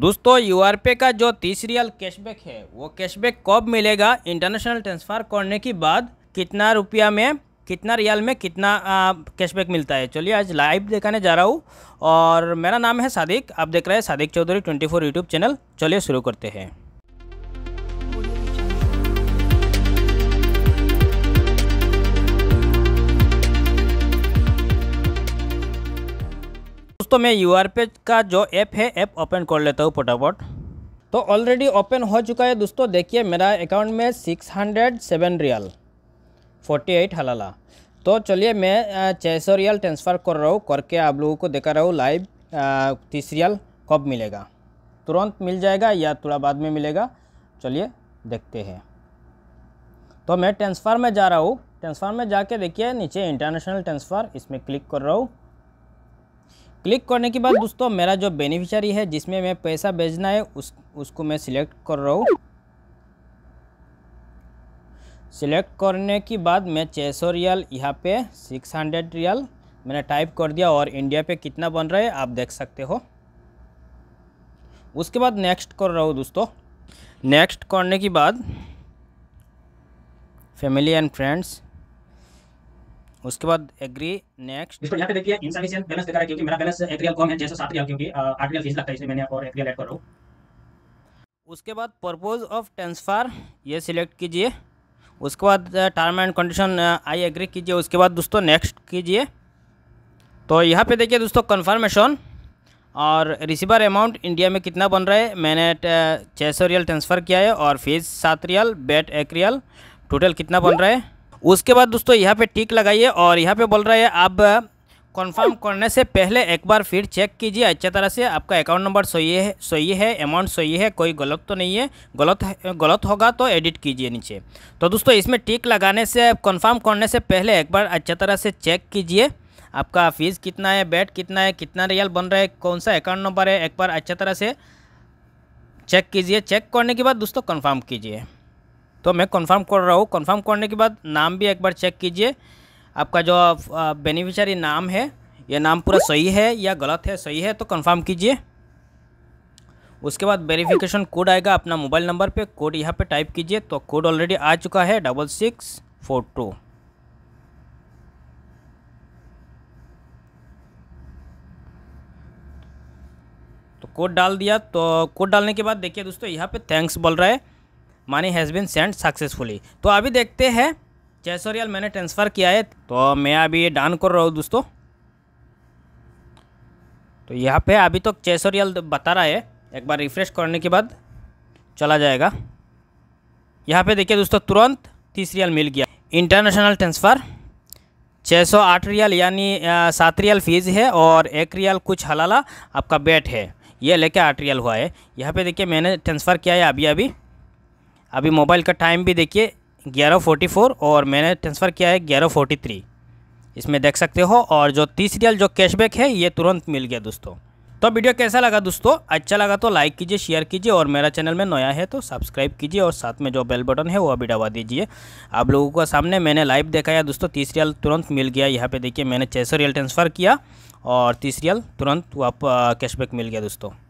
दोस्तों यू का जो तीस कैशबैक है वो कैशबैक कब मिलेगा इंटरनेशनल ट्रांसफ़र करने के बाद कितना रुपया में कितना रियल में कितना कैशबैक मिलता है चलिए आज लाइव दिखाने जा रहा हूँ और मेरा नाम है सादिक आप देख रहे हैं सादिक चौधरी 24 यूट्यूब चैनल चलिए शुरू करते हैं दोस्तों मैं यू पे का जो ऐप है ऐप ओपन कर लेता हूँ फटाफट तो ऑलरेडी ओपन हो चुका है दोस्तों देखिए मेरा अकाउंट में six hundred seven riyal forty eight हलाला तो चलिए मैं छः सौ रियल ट्रांसफ़र कर रहा हूँ करके आप लोगों को देखा रहा हूँ लाइव तीस रियल कब मिलेगा तुरंत मिल जाएगा या थोड़ा बाद में मिलेगा चलिए देखते हैं तो मैं ट्रांसफ़र में जा रहा हूँ ट्रांसफ़र में जाके देखिए नीचे इंटरनेशनल ट्रांसफ़र इसमें क्लिक कर रहा हूँ क्लिक करने के बाद दोस्तों मेरा जो बेनिफिशियरी है जिसमें मैं पैसा भेजना है उस उसको मैं सिलेक्ट कर रहा हूँ सिलेक्ट करने के बाद मैं छः सौ रियल यहाँ पे सिक्स हंड्रेड रियल मैंने टाइप कर दिया और इंडिया पे कितना बन रहा है आप देख सकते हो उसके बाद नेक्स्ट कर रहा हूँ दोस्तों नेक्स्ट करने के बाद फैमिली एंड फ्रेंड्स उसके बाद एग्री नेक्स्ट दोस्तों यहां पे देखिए इनसफिशिएंट बैलेंस दिखा रहा है क्योंकि मेरा बैलेंस एग्रियल कम है जैसे सात रियल क्योंकि आठ रियल फीस लगता है इसलिए मैंने और एग्रियल ऐड कर रहा हूं उसके बाद पर्पोज ऑफ ट्रांसफ़र ये सिलेक्ट कीजिए उसके बाद term and condition I agree कीजिए उसके बाद दोस्तों नेक्स्ट कीजिए तो यहाँ पे देखिए दोस्तों कंफर्मेशन और रिसीवर अमाउंट इंडिया में कितना बन रहा है मैंने छः सौ रियल ट्रांसफ़र किया है और फीस सात रियल बेट एक रियल टोटल कितना बन रहा है उसके बाद दोस्तों यहाँ पे टिक लगाइए और यहाँ पे बोल रहा है आप कन्फर्म करने से पहले एक बार फिर चेक कीजिए अच्छी तरह से आपका अकाउंट नंबर सही है सही है अमाउंट सही है कोई गलत तो नहीं है गलत गलत होगा तो एडिट कीजिए नीचे तो दोस्तों इसमें टिक लगाने से कन्फर्म करने से पहले एक बार अच्छी तरह से चेक कीजिए आपका फीस कितना है बेड कितना है कितना रियल बन रहा है कौन सा अकाउंट नंबर है एक बार अच्छी तरह से चेक कीजिए चेक करने के बाद दोस्तों कन्फर्म कीजिए तो मैं कन्फर्म कर रहा हूँ कन्फर्म करने के बाद नाम भी एक बार चेक कीजिए आपका जो बेनिफिशियरी नाम है यह नाम पूरा सही है या गलत है सही है तो कन्फर्म कीजिए उसके बाद वेरिफिकेशन कोड आएगा अपना मोबाइल नंबर पे कोड यहाँ पे टाइप कीजिए तो कोड ऑलरेडी आ चुका है डबल सिक्स फोर टू तो कोड डाल दिया तो कोड डालने के बाद देखिए दोस्तों यहाँ पे थैंक्स बोल रहा है money has been send successfully तो अभी देखते हैं जयसोरियल मैंने ट्रांसफ़र किया है तो मैं अभी ये डान कर रहा हूँ दोस्तों तो यहाँ पे अभी तो रियल बता रहा है एक बार रिफ़्रेश करने के बाद चला जाएगा यहाँ पे देखिए दोस्तों तुरंत तीस रियल मिल गया इंटरनेशनल ट्रांसफ़र छः सौ आठ रियल यानी सात रियल फीस है और एक रियल कुछ हलाला आपका बेट है ये लेके आठ रियल हुआ है यहाँ पे देखिए मैंने ट्रांसफ़र किया है अभी अभी अभी मोबाइल का टाइम भी देखिए ग्यारह फोर्टी फोर और मैंने ट्रांसफ़र किया है ग्यारह फोर्टी थ्री इसमें देख सकते हो और जो तीसरी जो कैशबैक है ये तुरंत मिल गया दोस्तों तो वीडियो कैसा लगा दोस्तों अच्छा लगा तो लाइक कीजिए शेयर कीजिए और मेरा चैनल में नया है तो सब्सक्राइब कीजिए और साथ में जो बेल बटन है वो अभी दबा दीजिए आप लोगों का सामने मैंने लाइव देखा दोस्तों तीस रियल तुरंत मिल गया यहाँ पे देखिए मैंने छः सौ रियल ट्रांसफ़र किया और तीस रियल तुरंत वाप कैशबैक मिल गया दोस्तों